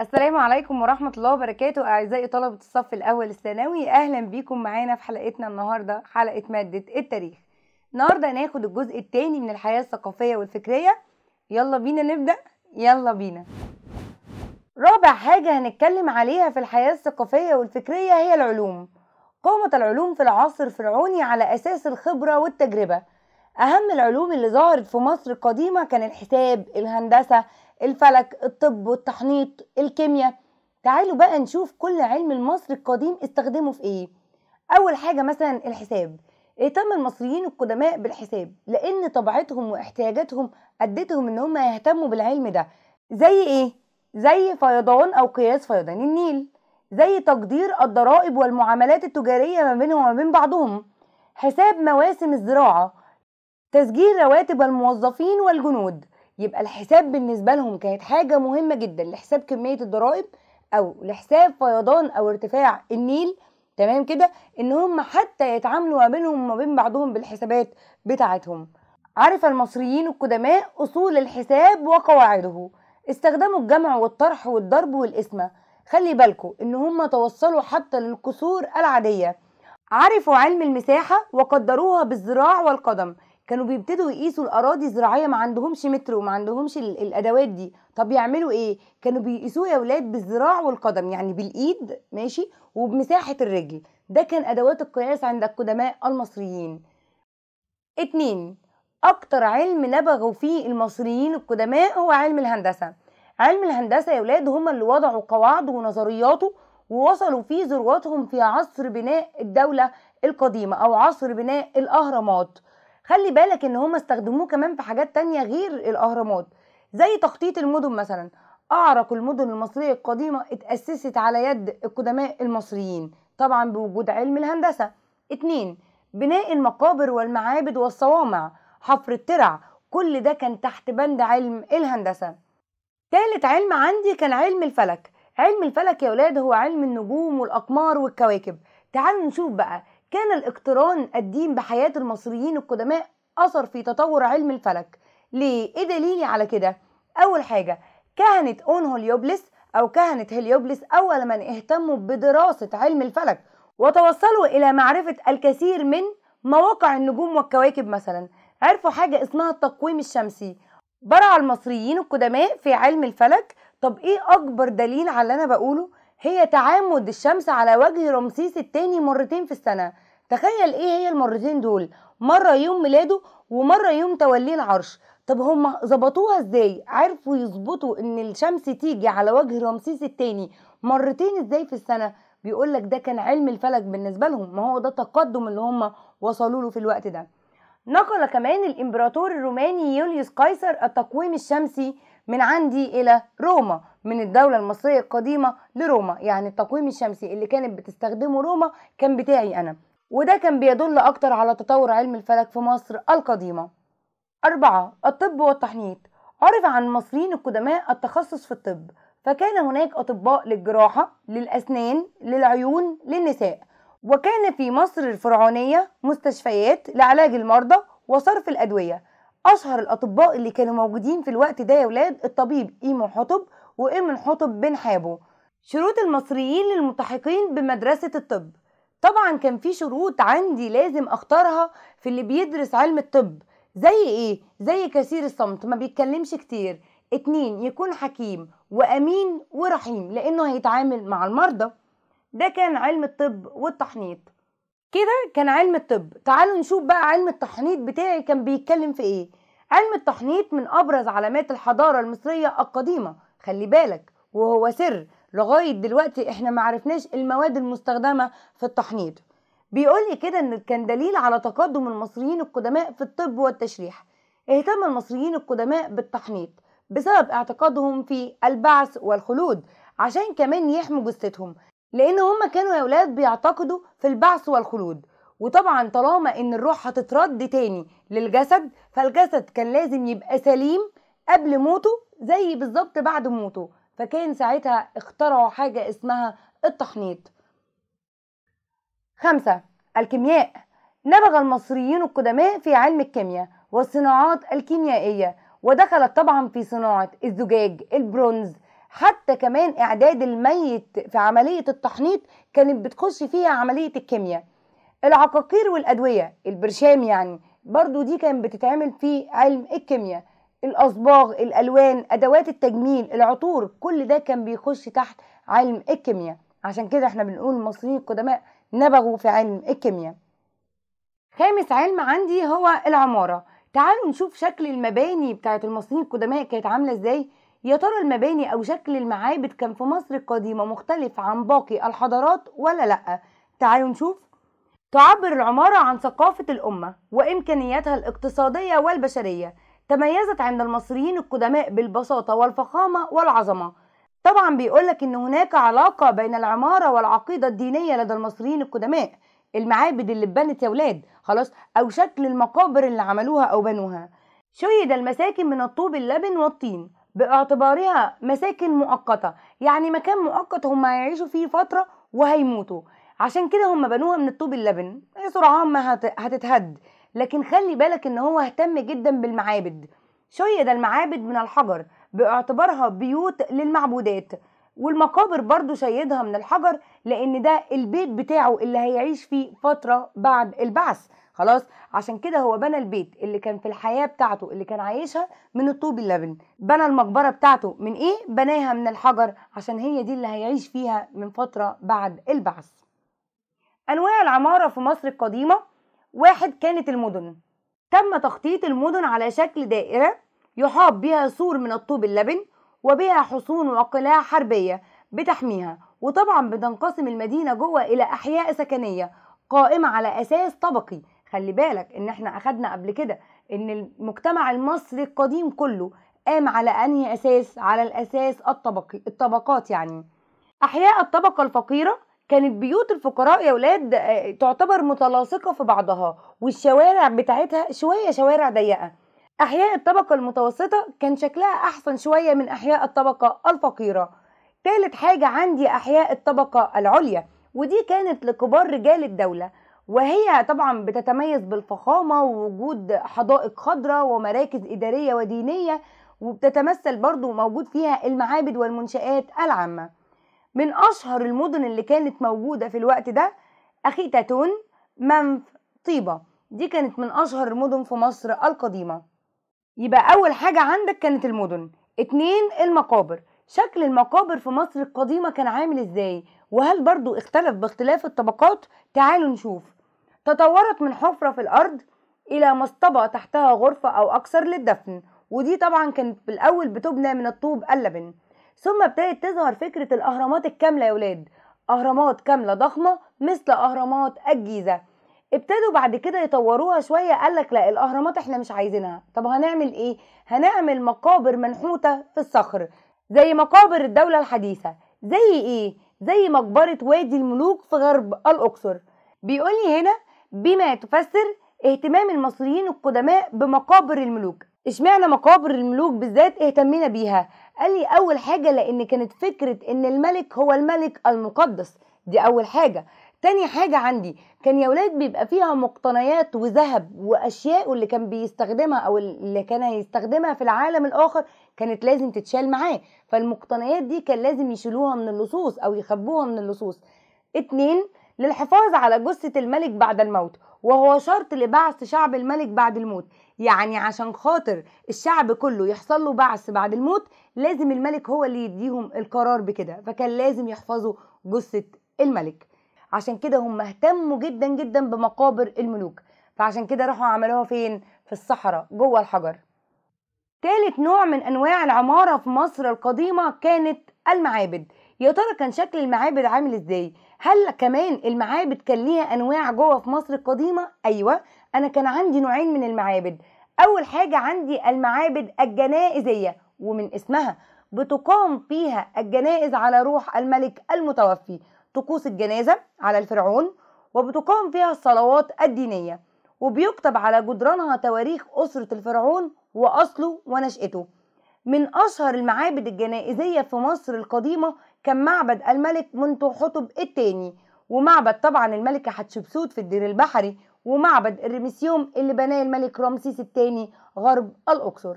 السلام عليكم ورحمة الله وبركاته أعزائي طلبة الصف الأول الثانوي أهلا بيكم معانا في حلقتنا النهاردة حلقة مادة التاريخ النهاردة هناخد الجزء الثاني من الحياة الثقافية والفكرية يلا بينا نبدأ يلا بينا رابع حاجة هنتكلم عليها في الحياة الثقافية والفكرية هي العلوم قامت العلوم في العصر الفرعوني على أساس الخبرة والتجربة أهم العلوم اللي ظهرت في مصر القديمة كان الحساب الهندسة الفلك الطب والتحنيط الكيمياء تعالوا بقى نشوف كل علم المصري القديم استخدمه في ايه اول حاجه مثلا الحساب اهتم المصريين القدماء بالحساب لان طبيعتهم واحتياجاتهم ادتهم ان هم يهتموا بالعلم ده زي ايه زي فيضان او قياس فيضان النيل زي تقدير الضرائب والمعاملات التجاريه ما بينهم وما بين بعضهم حساب مواسم الزراعه تسجيل رواتب الموظفين والجنود يبقى الحساب بالنسبه لهم كانت حاجه مهمه جدا لحساب كميه الضرائب او لحساب فيضان او ارتفاع النيل تمام كده ان هم حتى يتعاملوا ما بينهم وما بين بعضهم بالحسابات بتاعتهم عرف المصريين القدماء اصول الحساب وقواعده استخدموا الجمع والطرح والضرب والقسمه خلي بالكوا ان هم توصلوا حتى للكسور العاديه عرفوا علم المساحه وقدروها بالذراع والقدم كانوا بيبتدوا يقيسوا الاراضي الزراعيه ما عندهمش متر وما عندهمش الادوات دي طب يعملوا ايه كانوا بيقيسوه يا اولاد بالذراع والقدم يعني بالايد ماشي وبمساحه الرجل ده كان ادوات القياس عند القدماء المصريين اتنين اكتر علم نبغوا فيه المصريين القدماء هو علم الهندسه علم الهندسه يا اولاد هما اللي وضعوا قواعده ونظرياته ووصلوا فيه ذروتهم في عصر بناء الدوله القديمه او عصر بناء الاهرامات خلي بالك ان هم استخدموه كمان في حاجات تانية غير الاهرامات زي تخطيط المدن مثلا اعرق المدن المصريه القديمه اتاسست على يد القدماء المصريين طبعا بوجود علم الهندسه اتنين بناء المقابر والمعابد والصوامع حفر الترع كل ده كان تحت بند علم الهندسه تالت علم عندي كان علم الفلك علم الفلك يا ولاد هو علم النجوم والاقمار والكواكب تعالوا نشوف بقى كان الاقتران الدين بحياة المصريين القدماء أثر في تطور علم الفلك ليه؟ إيه دليلي على كده؟ أول حاجة كهنة أون هوليوبلس أو كهنة هليوبلس أول من اهتموا بدراسة علم الفلك وتوصلوا إلى معرفة الكثير من مواقع النجوم والكواكب مثلا عرفوا حاجة اسمها التقويم الشمسي برع المصريين القدماء في علم الفلك طب ايه أكبر دليل على اللي أنا بقوله؟ هي تعامد الشمس على وجه رمسيس الثاني مرتين في السنة تخيل ايه هي المرتين دول مرة يوم ميلاده ومرة يوم توليه العرش طب هم ظبطوها ازاي عرفوا يظبطوا ان الشمس تيجي على وجه رمسيس الثاني مرتين ازاي في السنة بيقول لك ده كان علم الفلك بالنسبة لهم ما هو ده التقدم اللي هم وصلوا له في الوقت ده نقل كمان الامبراطور الروماني يوليوس قيصر التقويم الشمسي من عندي إلى روما من الدولة المصرية القديمة لروما يعني التقويم الشمسي اللي كانت بتستخدمه روما كان بتاعي أنا وده كان بيدل أكتر على تطور علم الفلك في مصر القديمة أربعة الطب والتحنيط عرف عن المصريين القدماء التخصص في الطب فكان هناك أطباء للجراحة للأسنان للعيون للنساء وكان في مصر الفرعونية مستشفيات لعلاج المرضى وصرف الأدوية اشهر الاطباء اللي كانوا موجودين في الوقت ده يا ولاد الطبيب ايمو حطب وايمن حطب بن حابو شروط المصريين للملتحقين بمدرسه الطب طبعا كان في شروط عندي لازم اختارها في اللي بيدرس علم الطب زي ايه زي كثير الصمت ما بيتكلمش كتير اتنين يكون حكيم وامين ورحيم لانه هيتعامل مع المرضى ده كان علم الطب والتحنيط كده كان علم الطب تعالوا نشوف بقى علم التحنيط بتاعي كان بيتكلم في ايه علم التحنيط من ابرز علامات الحضاره المصريه القديمه خلي بالك وهو سر لغايه دلوقتي احنا معرفناش المواد المستخدمه في التحنيط بيقول لي كده ان كان دليل على تقدم المصريين القدماء في الطب والتشريح اهتم المصريين القدماء بالتحنيط بسبب اعتقادهم في البعث والخلود عشان كمان يحموا جثتهم لان هم كانوا يا اولاد بيعتقدوا في البعث والخلود وطبعا طالما ان الروح هتترد تاني للجسد فالجسد كان لازم يبقى سليم قبل موته زي بالظبط بعد موته فكان ساعتها اخترعوا حاجة اسمها التحنيط خمسة الكيمياء نبغ المصريين القدماء في علم الكيمياء والصناعات الكيميائية ودخلت طبعا في صناعة الزجاج البرونز حتى كمان اعداد الميت في عمليه التحنيط كانت بتخش فيها عمليه الكيمياء العقاقير والادويه البرشام يعني برضو دي كانت بتتعمل في علم الكيمياء الاصباغ الالوان ادوات التجميل العطور كل ده كان بيخش تحت علم الكيمياء عشان كده احنا بنقول المصريين القدماء نبغوا في علم الكيمياء خامس علم عندي هو العماره تعالوا نشوف شكل المباني بتاعت المصريين القدماء كانت عامله ازاي يا ترى المباني أو شكل المعابد كان في مصر القديمة مختلف عن باقي الحضارات ولا لأ؟ تعالوا نشوف تعبر العمارة عن ثقافة الأمة وإمكانياتها الاقتصادية والبشرية تميزت عند المصريين القدماء بالبساطة والفخامة والعظمة طبعا بيقولك إن هناك علاقة بين العمارة والعقيدة الدينية لدى المصريين القدماء المعابد اللي اتبنت يا ولاد خلاص أو شكل المقابر اللي عملوها أو بنوها شيد المساكن من الطوب اللبن والطين باعتبارها مساكن مؤقتة يعني مكان مؤقت هم هيعيشوا فيه فترة وهيموتوا عشان كده هم بنوها من الطوب اللبن سرعان ما هتتهد لكن خلي بالك ان هو اهتم جدا بالمعابد شيد المعابد من الحجر باعتبارها بيوت للمعبودات والمقابر برضو شيدها من الحجر لان ده البيت بتاعه اللي هيعيش فيه فترة بعد البعث خلاص عشان كده هو بنى البيت اللي كان في الحياه بتاعته اللي كان عايشها من الطوب اللبن بنى المقبره بتاعته من ايه بناها من الحجر عشان هي دي اللي هيعيش فيها من فتره بعد البعث انواع العماره في مصر القديمه واحد كانت المدن تم تخطيط المدن على شكل دائره يحاط بها سور من الطوب اللبن وبها حصون وقلاع حربيه بتحميها وطبعا بتنقسم المدينه جوه الى احياء سكنيه قائمه على اساس طبقي خلي بالك ان احنا اخدنا قبل كده ان المجتمع المصري القديم كله قام على انهي اساس على الاساس الطبقي الطبقات يعني احياء الطبقه الفقيره كانت بيوت الفقراء يا ولاد آه، تعتبر متلاصقه في بعضها والشوارع بتاعتها شويه شوارع ضيقه احياء الطبقه المتوسطه كان شكلها احسن شويه من احياء الطبقه الفقيره تالت حاجه عندي احياء الطبقه العليا ودي كانت لكبار رجال الدوله وهي طبعا بتتميز بالفخامة ووجود حدائق خضراء ومراكز إدارية ودينية وبتتمثل برضو موجود فيها المعابد والمنشآت العامة من أشهر المدن اللي كانت موجودة في الوقت ده أخيتاتون منف طيبة دي كانت من أشهر المدن في مصر القديمة يبقى أول حاجة عندك كانت المدن اتنين المقابر شكل المقابر في مصر القديمة كان عامل ازاي وهل برضو اختلف باختلاف الطبقات تعالوا نشوف تطورت من حفرة في الأرض إلى مصطبة تحتها غرفة أو أكثر للدفن ودي طبعا كانت في الأول بتبنى من الطوب اللبن ثم ابتدت تظهر فكرة الأهرامات الكاملة يا ولاد أهرامات كاملة ضخمة مثل أهرامات الجيزة ابتدوا بعد كده يطوروها شوية قالك لا الأهرامات احنا مش عايزينها طب هنعمل ايه؟ هنعمل مقابر منحوتة في الصخر زي مقابر الدولة الحديثة زي ايه؟ زي مقبرة وادي الملوك في غرب الأقصر بيقولي هنا بما تفسر اهتمام المصريين القدماء بمقابر الملوك اشمعنى مقابر الملوك بالذات اهتمينا بيها قال لي اول حاجه لان كانت فكره ان الملك هو الملك المقدس دي اول حاجه تاني حاجة عندي كان يا ولاد بيبقى فيها مقتنيات وذهب وأشياء اللي كان بيستخدمها أو اللي كان هيستخدمها في العالم الآخر كانت لازم تتشال معاه فالمقتنيات دي كان لازم يشيلوها من اللصوص أو يخبوها من اللصوص اتنين للحفاظ على جثة الملك بعد الموت وهو شرط لبعث شعب الملك بعد الموت يعني عشان خاطر الشعب كله يحصل له بعث بعد الموت لازم الملك هو اللي يديهم القرار بكده فكان لازم يحفظوا جثة الملك عشان كده هم اهتموا جدا جدا بمقابر الملوك فعشان كده راحوا عملوها فين في الصحراء جوه الحجر تالت نوع من انواع العمارة في مصر القديمة كانت المعابد يا ترى كان شكل المعابد عامل ازاي هل كمان المعابد كان ليها انواع جوه في مصر القديمه ايوه انا كان عندي نوعين من المعابد اول حاجه عندي المعابد الجنائزيه ومن اسمها بتقام فيها الجنائز على روح الملك المتوفي طقوس الجنازه على الفرعون وبتقام فيها الصلوات الدينيه وبيكتب على جدرانها تواريخ اسره الفرعون واصله ونشاته من اشهر المعابد الجنائزيه في مصر القديمه كان معبد الملك منتوحوتب التاني ومعبد طبعا الملكة حتشبسوت في الدير البحري ومعبد الرمسيوم اللي بناه الملك رمسيس الثاني غرب الأقصر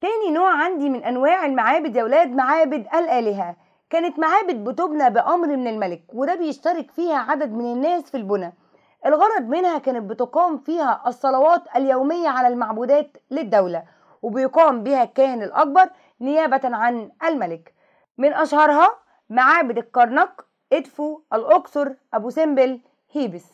تاني نوع عندي من أنواع المعابد يا ولاد معابد الآلهة كانت معابد بتبنى بأمر من الملك وده بيشترك فيها عدد من الناس في البنى الغرض منها كانت بتقام فيها الصلوات اليومية على المعبودات للدولة وبيقام بها الكاهن الأكبر نيابة عن الملك من أشهرها معابد الكرنك إدفو الأقصر أبو سمبل هيبس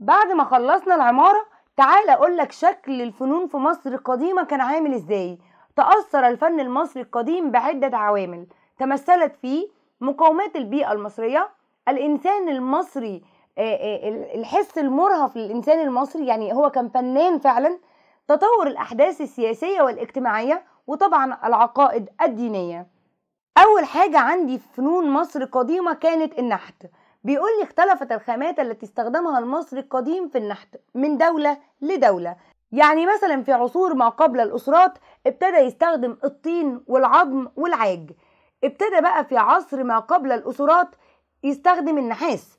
بعد ما خلصنا العمارة تعال أقولك شكل الفنون في مصر القديمة كان عامل إزاي تأثر الفن المصري القديم بعدة عوامل تمثلت في مقاومات البيئة المصرية الإنسان المصري الحس المرهف للإنسان المصري يعني هو كان فنان فعلا تطور الأحداث السياسية والاجتماعية وطبعا العقائد الدينية اول حاجه عندي في فنون مصر القديمه كانت النحت بيقول لي اختلفت الخامات التي استخدمها المصري القديم في النحت من دوله لدوله يعني مثلا في عصور ما قبل الاسرات ابتدى يستخدم الطين والعظم والعاج ابتدى بقى في عصر ما قبل الاسرات يستخدم النحاس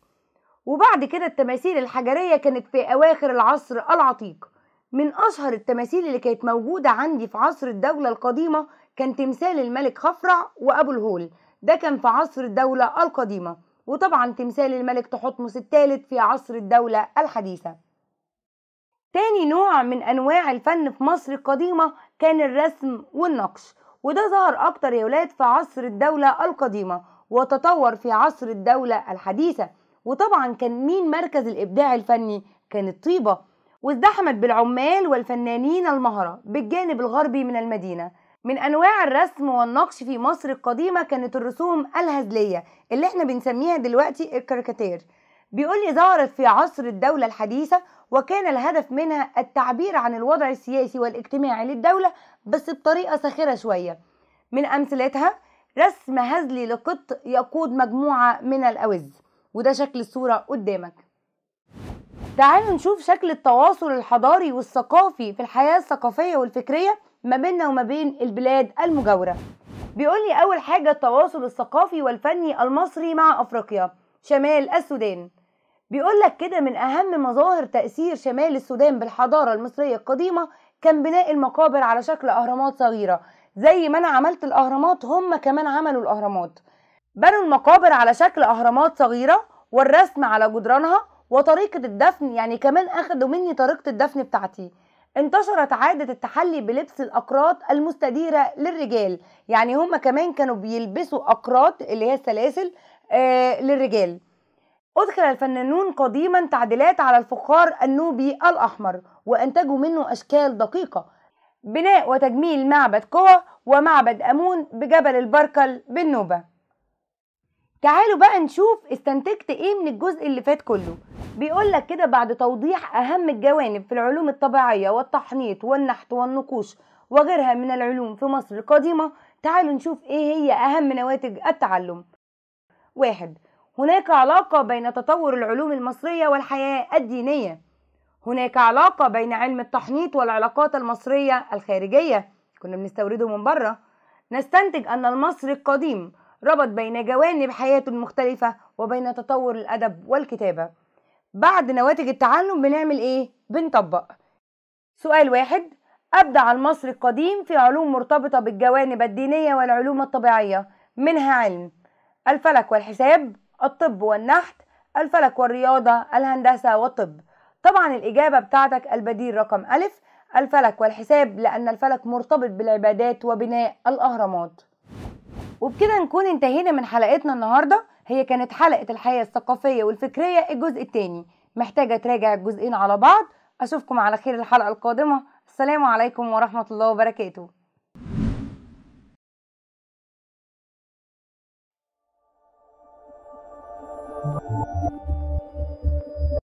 وبعد كده التماثيل الحجريه كانت في اواخر العصر العتيق من اشهر التماثيل اللي كانت موجوده عندي في عصر الدوله القديمه كان تمثال الملك خفرع وأبو الهول ده كان في عصر الدولة القديمة وطبعا تمثال الملك تحتمس الثالث في عصر الدولة الحديثة تاني نوع من أنواع الفن في مصر القديمة كان الرسم والنقش وده ظهر أكتر يا ولاد في عصر الدولة القديمة وتطور في عصر الدولة الحديثة وطبعا كان مين مركز الإبداع الفني؟ كان الطيبة وازدحمت بالعمال والفنانين المهرة بالجانب الغربي من المدينة من انواع الرسم والنقش في مصر القديمه كانت الرسوم الهزليه اللي احنا بنسميها دلوقتي الكاريكاتير بيقول لي ظهرت في عصر الدوله الحديثه وكان الهدف منها التعبير عن الوضع السياسي والاجتماعي للدوله بس بطريقه ساخره شويه من امثلتها رسم هزلي لقط يقود مجموعه من الاوز وده شكل الصوره قدامك تعالوا نشوف شكل التواصل الحضاري والثقافي في الحياه الثقافيه والفكريه ما بيننا وما بين البلاد المجاورة بيقول لي أول حاجة التواصل الثقافي والفني المصري مع أفريقيا شمال السودان بيقول لك كده من أهم مظاهر تأثير شمال السودان بالحضارة المصرية القديمة كان بناء المقابر على شكل أهرامات صغيرة زي ما أنا عملت الأهرامات هم كمان عملوا الأهرامات بنوا المقابر على شكل أهرامات صغيرة والرسم على جدرانها وطريقة الدفن يعني كمان أخدوا مني طريقة الدفن بتاعتي انتشرت عادة التحلي بلبس الأقراط المستديرة للرجال يعني هما كمان كانوا بيلبسوا أقراط اللي هي السلاسل آه، للرجال أدخل الفنانون قديما تعديلات على الفخار النوبي الأحمر وأنتجوا منه أشكال دقيقة بناء وتجميل معبد كوة ومعبد أمون بجبل البركل بالنوبة تعالوا بقى نشوف استنتجت ايه من الجزء اللي فات كله بيقول لك كده بعد توضيح أهم الجوانب في العلوم الطبيعية والتحنيط والنحت والنقوش وغيرها من العلوم في مصر القديمة تعالوا نشوف إيه هي أهم نواتج التعلم واحد هناك علاقة بين تطور العلوم المصرية والحياة الدينية هناك علاقة بين علم التحنيط والعلاقات المصرية الخارجية كنا بنستورده من بره نستنتج أن المصري القديم ربط بين جوانب حياته المختلفة وبين تطور الأدب والكتابة بعد نواتج التعلم بنعمل ايه؟ بنطبق سؤال واحد أبدع المصري القديم في علوم مرتبطة بالجوانب الدينية والعلوم الطبيعية منها علم الفلك والحساب الطب والنحت الفلك والرياضة الهندسة والطب طبعا الإجابة بتاعتك البديل رقم ألف الفلك والحساب لأن الفلك مرتبط بالعبادات وبناء الأهرامات وبكده نكون انتهينا من حلقتنا النهارده هي كانت حلقة الحياة الثقافية والفكرية الجزء الثاني محتاجة تراجع الجزئين على بعض أشوفكم على خير الحلقة القادمة السلام عليكم ورحمة الله وبركاته